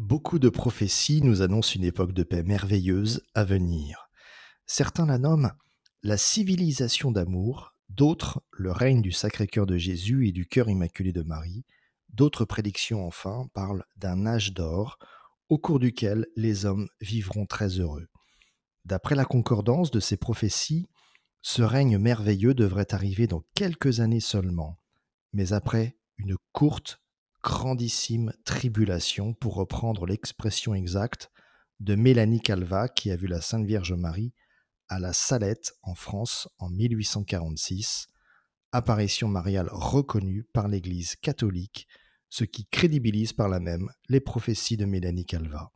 Beaucoup de prophéties nous annoncent une époque de paix merveilleuse à venir. Certains la nomment la civilisation d'amour, d'autres le règne du Sacré-Cœur de Jésus et du Cœur Immaculé de Marie, d'autres prédictions enfin parlent d'un âge d'or au cours duquel les hommes vivront très heureux. D'après la concordance de ces prophéties, ce règne merveilleux devrait arriver dans quelques années seulement, mais après une courte grandissime tribulation, pour reprendre l'expression exacte de Mélanie Calva, qui a vu la Sainte Vierge Marie à la Salette en France en 1846, apparition mariale reconnue par l'Église catholique, ce qui crédibilise par la même les prophéties de Mélanie Calva.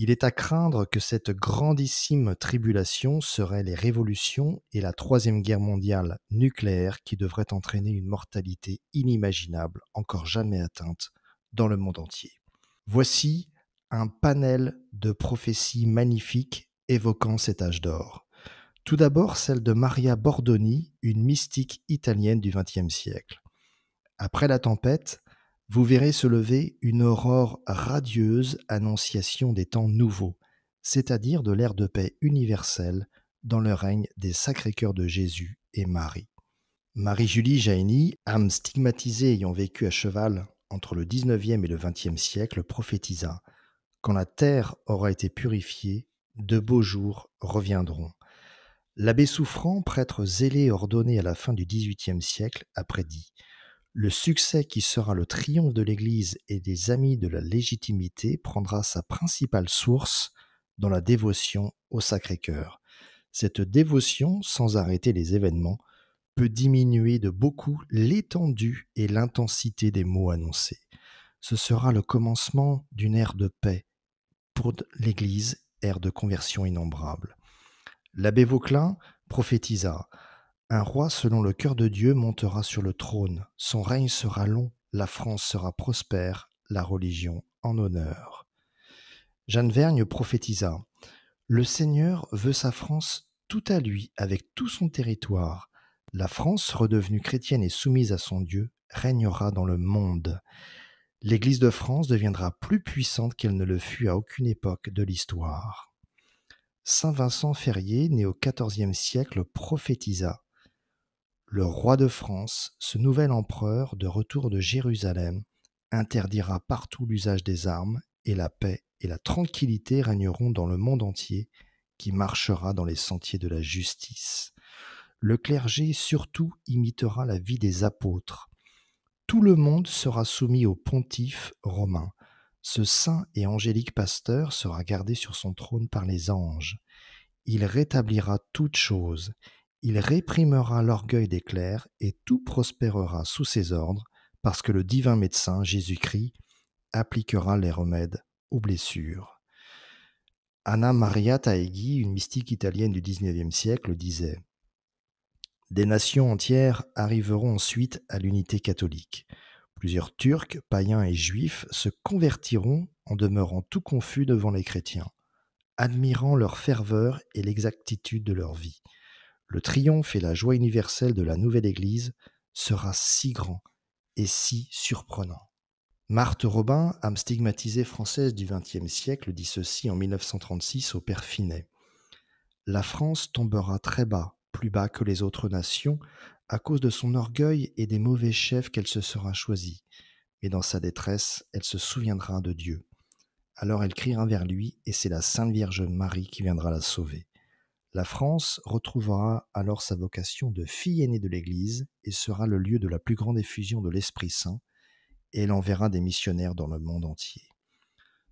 Il est à craindre que cette grandissime tribulation serait les révolutions et la troisième guerre mondiale nucléaire qui devrait entraîner une mortalité inimaginable, encore jamais atteinte, dans le monde entier. Voici un panel de prophéties magnifiques évoquant cet âge d'or. Tout d'abord celle de Maria Bordoni, une mystique italienne du XXe siècle. Après la tempête, vous verrez se lever une aurore radieuse annonciation des temps nouveaux, c'est-à-dire de l'ère de paix universelle dans le règne des Sacrés-Cœurs de Jésus et Marie. Marie-Julie Jaénie, âme stigmatisée ayant vécu à cheval entre le 19e et le 20 siècle, prophétisa Quand la terre aura été purifiée, de beaux jours reviendront. L'abbé Souffrant, prêtre zélé ordonné à la fin du XVIIIe siècle, a prédit le succès qui sera le triomphe de l'Église et des amis de la légitimité prendra sa principale source dans la dévotion au Sacré-Cœur. Cette dévotion, sans arrêter les événements, peut diminuer de beaucoup l'étendue et l'intensité des mots annoncés. Ce sera le commencement d'une ère de paix pour l'Église, ère de conversion innombrable. L'abbé Vauclin prophétisa un roi selon le cœur de Dieu montera sur le trône, son règne sera long, la France sera prospère, la religion en honneur. Jeanne Vergne prophétisa Le Seigneur veut sa France tout à lui, avec tout son territoire. La France, redevenue chrétienne et soumise à son Dieu, régnera dans le monde. L'Église de France deviendra plus puissante qu'elle ne le fut à aucune époque de l'histoire. Saint Vincent Ferrier, né au XIVe siècle, prophétisa le roi de France, ce nouvel empereur de retour de Jérusalem, interdira partout l'usage des armes, et la paix et la tranquillité régneront dans le monde entier, qui marchera dans les sentiers de la justice. Le clergé surtout imitera la vie des apôtres. Tout le monde sera soumis au pontife romain. Ce saint et angélique pasteur sera gardé sur son trône par les anges. Il rétablira toutes choses il réprimera l'orgueil des clercs et tout prospérera sous ses ordres, parce que le divin médecin, Jésus-Christ, appliquera les remèdes aux blessures. Anna Maria Taeghi, une mystique italienne du XIXe siècle, disait Des nations entières arriveront ensuite à l'unité catholique. Plusieurs Turcs, païens et juifs se convertiront en demeurant tout confus devant les chrétiens, admirant leur ferveur et l'exactitude de leur vie le triomphe et la joie universelle de la nouvelle Église sera si grand et si surprenant. Marthe Robin, âme stigmatisée française du XXe siècle, dit ceci en 1936 au Père Finet. La France tombera très bas, plus bas que les autres nations, à cause de son orgueil et des mauvais chefs qu'elle se sera choisis. Mais dans sa détresse, elle se souviendra de Dieu. Alors elle criera vers lui, et c'est la Sainte Vierge Marie qui viendra la sauver. La France retrouvera alors sa vocation de fille aînée de l'Église et sera le lieu de la plus grande effusion de l'Esprit Saint, et elle enverra des missionnaires dans le monde entier.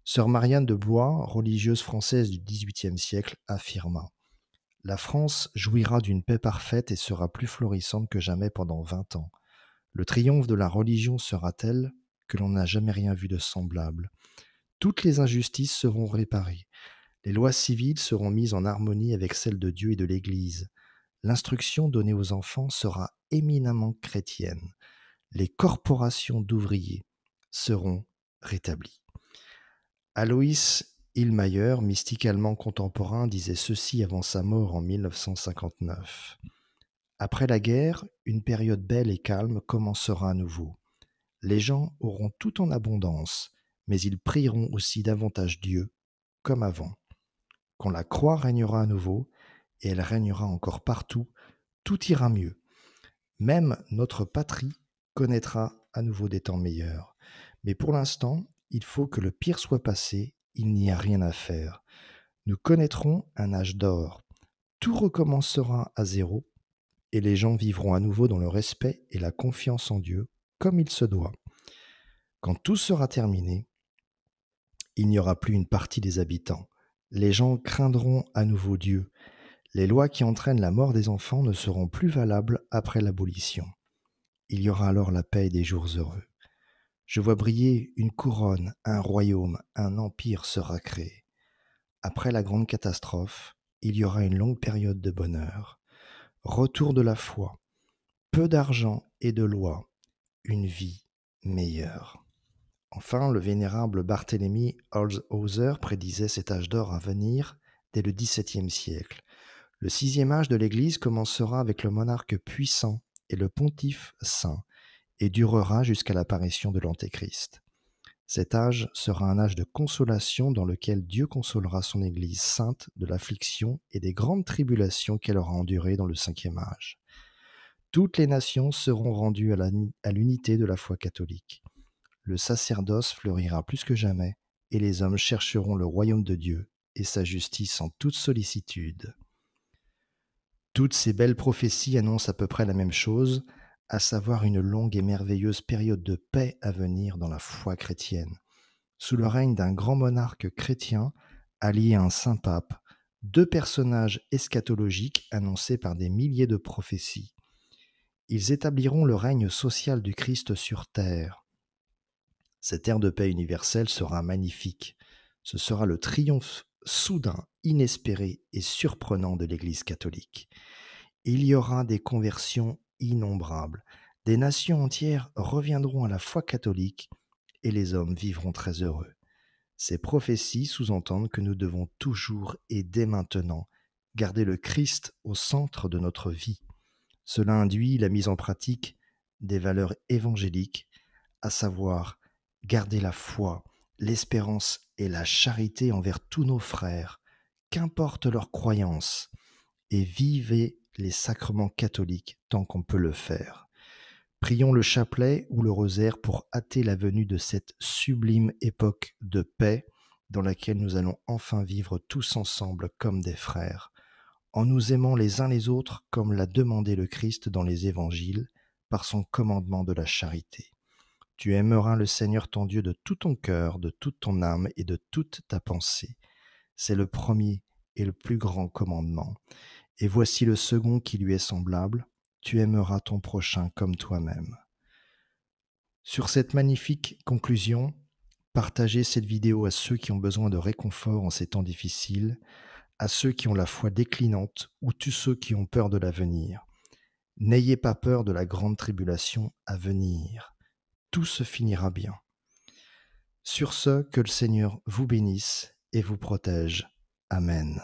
Sœur Marianne de Bois, religieuse française du XVIIIe siècle, affirma La France jouira d'une paix parfaite et sera plus florissante que jamais pendant vingt ans. Le triomphe de la religion sera tel que l'on n'a jamais rien vu de semblable. Toutes les injustices seront réparées. Les lois civiles seront mises en harmonie avec celles de Dieu et de l'Église. L'instruction donnée aux enfants sera éminemment chrétienne. Les corporations d'ouvriers seront rétablies. Aloïs Hillmayer, mystique allemand contemporain, disait ceci avant sa mort en 1959. Après la guerre, une période belle et calme commencera à nouveau. Les gens auront tout en abondance, mais ils prieront aussi davantage Dieu, comme avant quand la croix régnera à nouveau, et elle régnera encore partout, tout ira mieux. Même notre patrie connaîtra à nouveau des temps meilleurs. Mais pour l'instant, il faut que le pire soit passé, il n'y a rien à faire. Nous connaîtrons un âge d'or. Tout recommencera à zéro, et les gens vivront à nouveau dans le respect et la confiance en Dieu, comme il se doit. Quand tout sera terminé, il n'y aura plus une partie des habitants. Les gens craindront à nouveau Dieu. Les lois qui entraînent la mort des enfants ne seront plus valables après l'abolition. Il y aura alors la paix des jours heureux. Je vois briller une couronne, un royaume, un empire sera créé. Après la grande catastrophe, il y aura une longue période de bonheur. Retour de la foi, peu d'argent et de lois, une vie meilleure. Enfin, le vénérable Barthélemy Holzhauser prédisait cet âge d'or à venir dès le XVIIe siècle. Le sixième âge de l'Église commencera avec le monarque puissant et le pontife saint, et durera jusqu'à l'apparition de l'Antéchrist. Cet âge sera un âge de consolation dans lequel Dieu consolera son Église sainte de l'affliction et des grandes tribulations qu'elle aura endurées dans le cinquième âge. Toutes les nations seront rendues à l'unité de la foi catholique le sacerdoce fleurira plus que jamais, et les hommes chercheront le royaume de Dieu et sa justice en toute sollicitude. Toutes ces belles prophéties annoncent à peu près la même chose, à savoir une longue et merveilleuse période de paix à venir dans la foi chrétienne, sous le règne d'un grand monarque chrétien allié à un saint pape, deux personnages eschatologiques annoncés par des milliers de prophéties. Ils établiront le règne social du Christ sur terre, cette ère de paix universelle sera magnifique. Ce sera le triomphe soudain, inespéré et surprenant de l'Église catholique. Il y aura des conversions innombrables. Des nations entières reviendront à la foi catholique et les hommes vivront très heureux. Ces prophéties sous-entendent que nous devons toujours et dès maintenant garder le Christ au centre de notre vie. Cela induit la mise en pratique des valeurs évangéliques, à savoir Gardez la foi, l'espérance et la charité envers tous nos frères, qu'importe leur croyance, et vivez les sacrements catholiques tant qu'on peut le faire. Prions le chapelet ou le rosaire pour hâter la venue de cette sublime époque de paix dans laquelle nous allons enfin vivre tous ensemble comme des frères, en nous aimant les uns les autres comme l'a demandé le Christ dans les évangiles par son commandement de la charité. Tu aimeras le Seigneur ton Dieu de tout ton cœur, de toute ton âme et de toute ta pensée. C'est le premier et le plus grand commandement. Et voici le second qui lui est semblable. Tu aimeras ton prochain comme toi-même. Sur cette magnifique conclusion, partagez cette vidéo à ceux qui ont besoin de réconfort en ces temps difficiles, à ceux qui ont la foi déclinante ou tous ceux qui ont peur de l'avenir. N'ayez pas peur de la grande tribulation à venir tout se finira bien. Sur ce, que le Seigneur vous bénisse et vous protège. Amen.